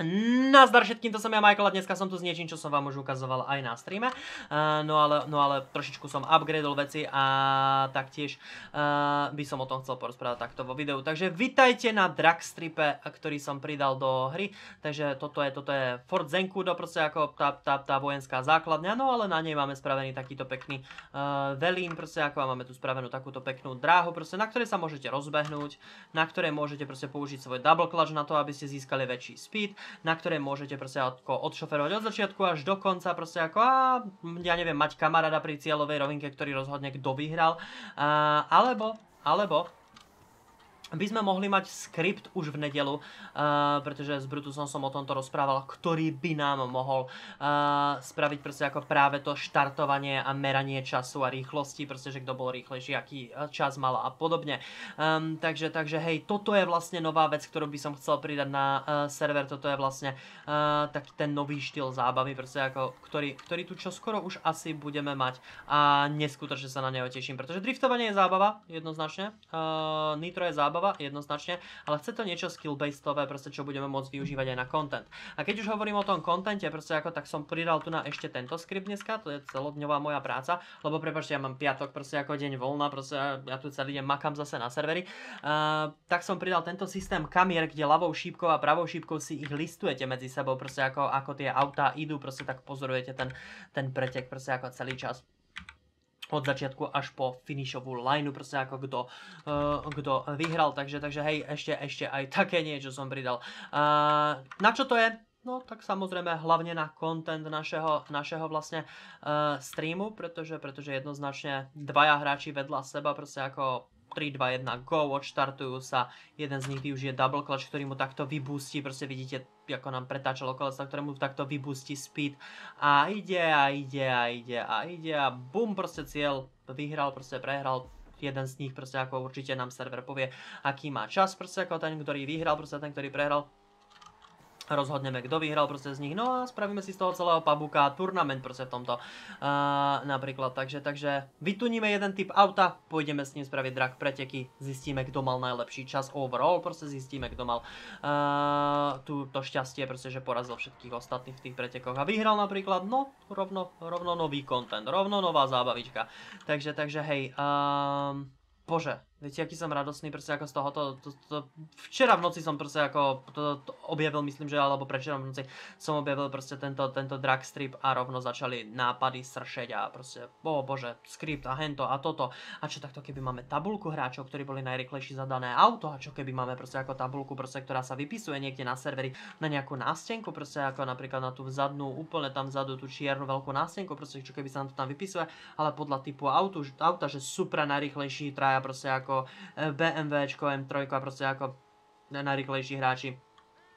Nazdar všetkým, to som ja Michael a dneska som tu s niečím, čo som vám už ukazoval aj na streame. Eh, no, no, ale, trošičku som upgradol veci a taktiež eh, by som o tom chcel porozprávať takto vo videu. Takže vitajte na dragstripe, ktorý som pridal do hry. Takže toto je, Fort Zenkudo, no proste ako tá, vojenská základňa. No ale na nej máme spravený takýto pekný eh, velín, proste ako máme tu spravenú takúto peknú dráhu, proste na ktorej sa môžete rozbehnúť, na ktorej môžete proste použiť svoj double clutch na to, aby ste získali väčší speed na ktoré môžete proste ako odšoferovať od začiatku až do konca proste ako a ja neviem, mať kamaráda pri cieľovej rovinke, ktorý rozhodne kto vyhral, a, alebo, alebo by sme mohli mať skript už v nedelu, uh, pretože s Brutusom som o tomto rozprával, ktorý by nám mohol uh, spraviť proste ako práve to štartovanie a meranie času a rýchlosti, proste, že kto bol rýchlejší, aký eh, čas mal a podobne. Um, takže, takže hej, toto je vlastne nová vec, ktorú by som chcel pridať na uh, server, toto je vlastne uh, taký ten nový štýl zábavy, proste ako, ktorý, ktorý tu čoskoro už asi budeme mať a neskutočne sa na neho teším, pretože driftovanie je zábava, jednoznačne, uh, Nitro je zábava, obáva, jednoznačne, ale chce to niečo skill-basedové, proste čo budeme môcť využívať aj na content. A keď už hovorím o tom contente, proste ako tak som pridal tu na ešte tento skript dneska, to je celodňová moja práca, lebo prepačte, ja mám piatok, proste ako deň voľna, proste ja, tu celý deň makám zase na servery, tak som pridal tento systém kamier, kde ľavou šípkou a pravou šípkou si ich listujete medzi sebou, proste ako, tie autá idú, proste tak pozorujete ten, ten pretek proste ako celý čas od začiatku až po finišovú lineu, proste ako kto, uh, kto vyhral, takže, takže hej, ešte, ešte aj také niečo som pridal. Uh, na čo to je? No tak samozrejme hlavne na content našeho, našeho vlastne uh, streamu, pretože, pretože jednoznačne dvaja hráči vedľa seba, proste ako 3, 2, 1, go, odštartujú sa, jeden z nich využije double clutch, ktorý mu takto vybústi, proste vidíte ako nám pretáčalo sa, ktorému takto vybustí speed a ide a ide a ide a ide a bum, proste cieľ vyhral, proste prehral, jeden z nich proste ako určite nám server povie, aký má čas proste ako ten, ktorý vyhral, proste ten, ktorý prehral, rozhodneme, kto vyhral proste z nich, no a spravíme si z toho celého pabuka turnament proste v tomto uh, napríklad, takže, takže vytuníme jeden typ auta, pôjdeme s ním spraviť drag preteky, zistíme, kto mal najlepší čas overall, proste zistíme, kto mal uh, tú, to šťastie, proste, že porazil všetkých ostatných v tých pretekoch a vyhral napríklad, no, rovno, rovno nový content, rovno nová zábavička, takže, takže hej, um, bože, Viete, aký som radosný proste ako z tohoto. to, to, to, včera v noci som proste ako, to, to objavil, myslím, že alebo prečera v noci som objavil proste tento, tento drag strip a rovno začali nápady sršeť a proste, o oh bože, skript a hento a toto. A čo takto, keby máme tabulku hráčov, ktorí boli najrychlejší za dané auto a čo keby máme proste ako tabulku, proste, ktorá sa vypisuje niekde na serveri na nejakú nástenku, proste ako napríklad na tú zadnú, úplne tam vzadu tú čiernu veľkú nástenku, proste čo keby sa nám to tam vypisuje, ale podľa typu autu, auta, že supra najrychlejší traja proste ako ako e, BMW, M3 proste ako najrychlejší hráči.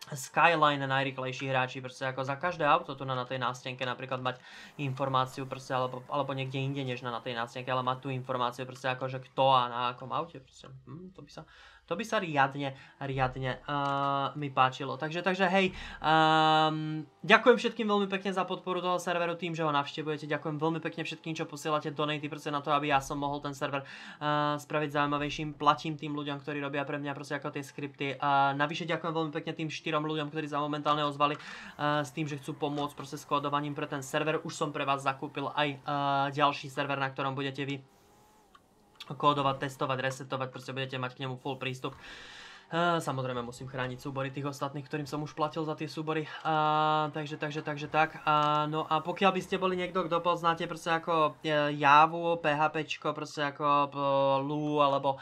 Skyline najrychlejší hráči, proste ako za každé auto tu na, na tej nástenke napríklad mať informáciu proste, alebo, alebo niekde inde než na, na tej nástenke, ale mať tú informáciu proste ako, že kto a na akom aute proste, hm, to by sa to by sa riadne, riadne uh, mi páčilo. Takže, takže hej, um, ďakujem všetkým veľmi pekne za podporu toho serveru tým, že ho navštevujete. Ďakujem veľmi pekne všetkým, čo posielate donaty proste na to, aby ja som mohol ten server uh, spraviť zaujímavejším. Platím tým ľuďom, ktorí robia pre mňa proste ako tie skripty. Uh, navyše ďakujem veľmi pekne tým štyrom ľuďom, ktorí sa momentálne ozvali uh, s tým, že chcú pomôcť proste s kódovaním pre ten server. Už som pre vás zakúpil aj uh, ďalší server, na ktorom budete vy kódovať, testovať, resetovať, proste budete mať k nemu full prístup. Samozrejme musím chrániť súbory tých ostatných, ktorým som už platil za tie súbory. takže, takže, takže tak. no a pokiaľ by ste boli niekto, kto poznáte proste ako e, Javu, PHP, proste ako Lu alebo,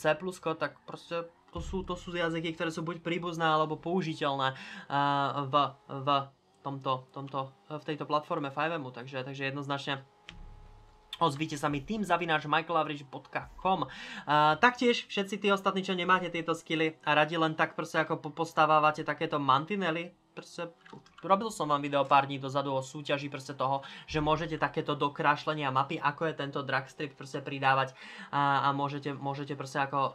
C++, tak proste to sú, jazyky, ktoré sú buď príbuzné alebo použiteľné v, tomto, v tejto platforme 5 takže, takže jednoznačne Ozvite sa mi tým zavináč michaelaverage.com uh, Taktiež všetci tí ostatní, čo nemáte tieto skily a radi len tak proste ako popostavávate takéto mantinely prse, robil som vám video pár dní dozadu o súťaži prse toho, že môžete takéto dokrášlenia mapy, ako je tento dragstrip prse pridávať a, a môžete, môžete prse ako uh,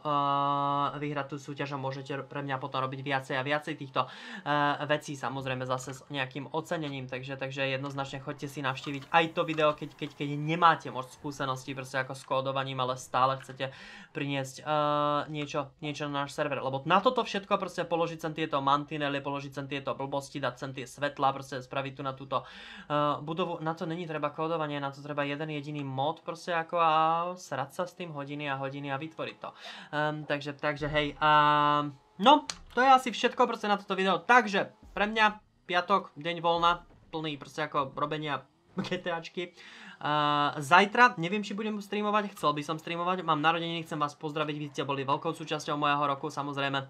vyhrať tú súťaž a môžete pre mňa potom robiť viacej a viacej týchto uh, vecí, samozrejme zase s nejakým ocenením, takže, takže jednoznačne choďte si navštíviť aj to video, keď, keď, keď nemáte moc skúsenosti prse ako s kódovaním, ale stále chcete priniesť uh, niečo, niečo na náš server, lebo na toto všetko prse položiť sem tieto mantinely, položiť sem tieto bl- blbosti, dát sem tie svetla, proste spravit tu na túto eh, budovu. Na to není treba kódovanie, na to třeba jeden jediný mod proste ako a srať sa s tým hodiny a hodiny a vytvoriť to. Ehm, takže, takže hej, ehm, no, to je asi všetko proste na toto video. Takže, pre mňa piatok, deň voľna, plný proste jako robenia GTAčky. Ehm, zajtra, neviem, či budem streamovať, chcel by som streamovať, mám narodeniny, chcem vás pozdraviť, vy ste boli veľkou súčasťou mojeho roku, samozrejme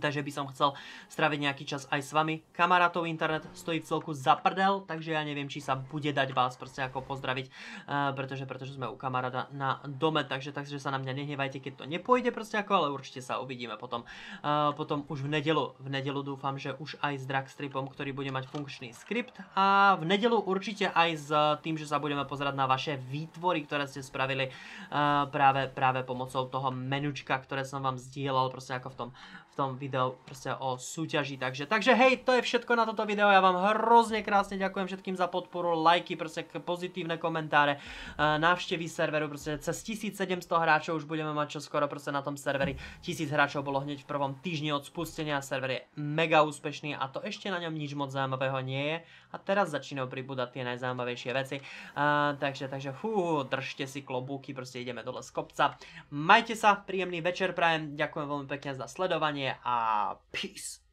Takže by som chcel straviť nejaký čas aj s vami. Kamarátov internet stojí v celku za prdel, takže ja neviem, či sa bude dať vás proste ako pozdraviť, eh, pretože, sme u kamaráda na dome, takže, takže sa na mňa nehnevajte, keď to nepôjde proste ako, ale určite sa uvidíme potom, eh, potom už v nedelu. V nedelu dúfam, že už aj s Dragstripom, ktorý bude mať funkčný skript a v nedelu určite aj s tým, že sa budeme pozerať na vaše výtvory, ktoré ste spravili eh, práve, pomocou toho menučka, ktoré som vám zdieľal proste ako v tom, v video proste o súťaži. Takže, takže hej, to je všetko na toto video. Ja vám hrozne krásne ďakujem všetkým za podporu, lajky, proste pozitívne komentáre, e, návštevy serveru, proste cez 1700 hráčov už budeme mať čo skoro proste na tom serveri. 1000 hráčov bolo hneď v prvom týždni od spustenia, server je mega úspešný a to ešte na ňom nič moc zaujímavého nie je. A teraz začínajú pribúdať tie najzaujímavejšie veci. E, takže, takže, hú, držte si klobúky, proste ideme dole z kopca. Majte sa, príjemný večer prajem, ďakujem veľmi pekne za sledovanie a Uh, peace.